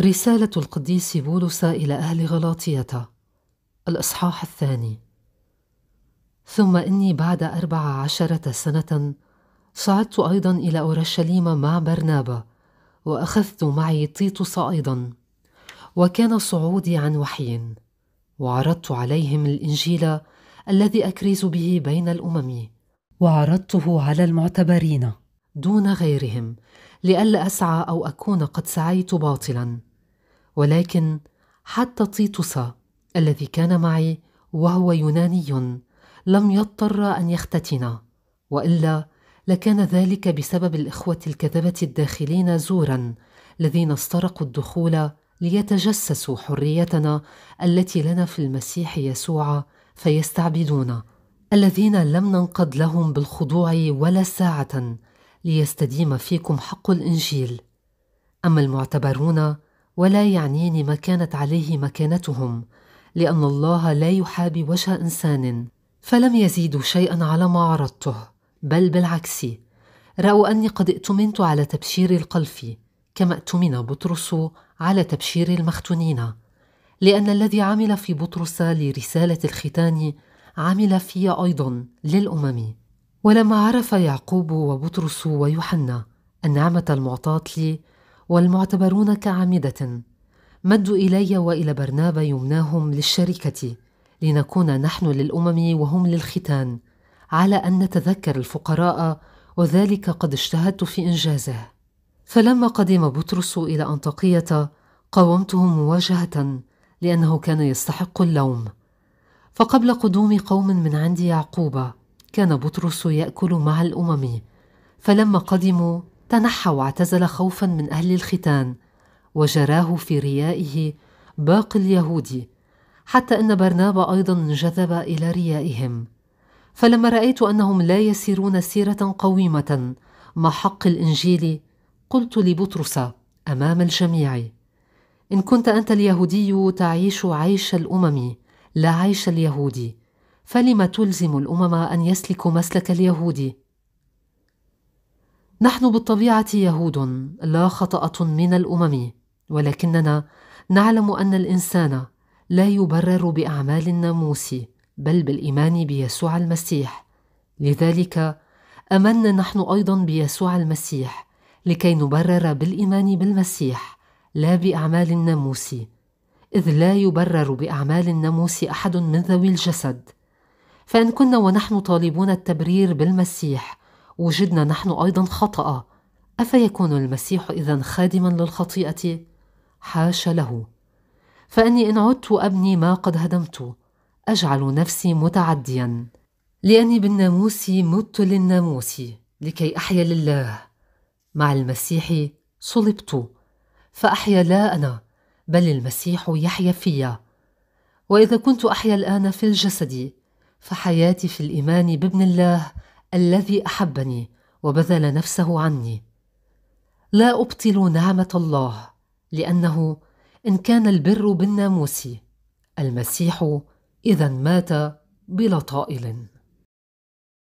رسالة القديس بولس إلى أهل غلاطية الإصحاح الثاني ثم إني بعد أربع عشرة سنة صعدت أيضا إلى أورشليم مع برنابا وأخذت معي طيطس أيضا وكان صعودي عن وحي وعرضت عليهم الإنجيل الذي أكرز به بين الأمم وعرضته على المعتبرين دون غيرهم لئلا اسعى او اكون قد سعيت باطلا ولكن حتى طيطس الذي كان معي وهو يوناني لم يضطر ان يختتن والا لكان ذلك بسبب الاخوه الكذبه الداخلين زورا الذين استرقوا الدخول ليتجسسوا حريتنا التي لنا في المسيح يسوع فيستعبدونا الذين لم ننقد لهم بالخضوع ولا ساعه ليستديم فيكم حق الانجيل اما المعتبرون ولا يعنيني ما كانت عليه مكانتهم لان الله لا يحابي وجه انسان فلم يزيدوا شيئا على ما عرضته بل بالعكس راوا اني قد ائتمنت على تبشير القلف كما ائتمن بطرس على تبشير المختونين لان الذي عمل في بطرس لرساله الختان عمل في ايضا للامم ولما عرف يعقوب وبطرس ويوحنا النعمة المعطاة لي والمعتبرون كعمدة مدوا إلي وإلى برنابا يمناهم للشركة لنكون نحن للأمم وهم للختان على أن نتذكر الفقراء وذلك قد اجتهدت في إنجازه فلما قدم بطرس إلى أنطاقية قاومته مواجهة لأنه كان يستحق اللوم فقبل قدوم قوم من عند يعقوب كان بطرس ياكل مع الامم فلما قدموا تنحى واعتزل خوفا من اهل الختان وجراه في ريائه باقي اليهود حتى ان برنابا ايضا انجذب الى ريائهم فلما رايت انهم لا يسيرون سيره قويمه مع حق الانجيل قلت لبطرس امام الجميع ان كنت انت اليهودي تعيش عيش الامم لا عيش اليهودي فلم تلزم الامم ان يسلكوا مسلك اليهود نحن بالطبيعه يهود لا خطاه من الامم ولكننا نعلم ان الانسان لا يبرر باعمال الناموس بل بالايمان بيسوع المسيح لذلك امنا نحن ايضا بيسوع المسيح لكي نبرر بالايمان بالمسيح لا باعمال الناموس اذ لا يبرر باعمال الناموس احد من ذوي الجسد فإن كنا ونحن طالبون التبرير بالمسيح وجدنا نحن أيضا خطأ أفيكون المسيح إذا خادما للخطيئة؟ حاش له فإني إن عدت أبني ما قد هدمت أجعل نفسي متعديا لأني بالناموس مت للناموس لكي أحيا لله مع المسيح صلبت فأحيا لا أنا بل المسيح يحيا فيا وإذا كنت أحيا الآن في الجسد فحياتي في الايمان بابن الله الذي احبني وبذل نفسه عني لا ابطل نعمه الله لانه ان كان البر بالناموس المسيح اذا مات بلا طائل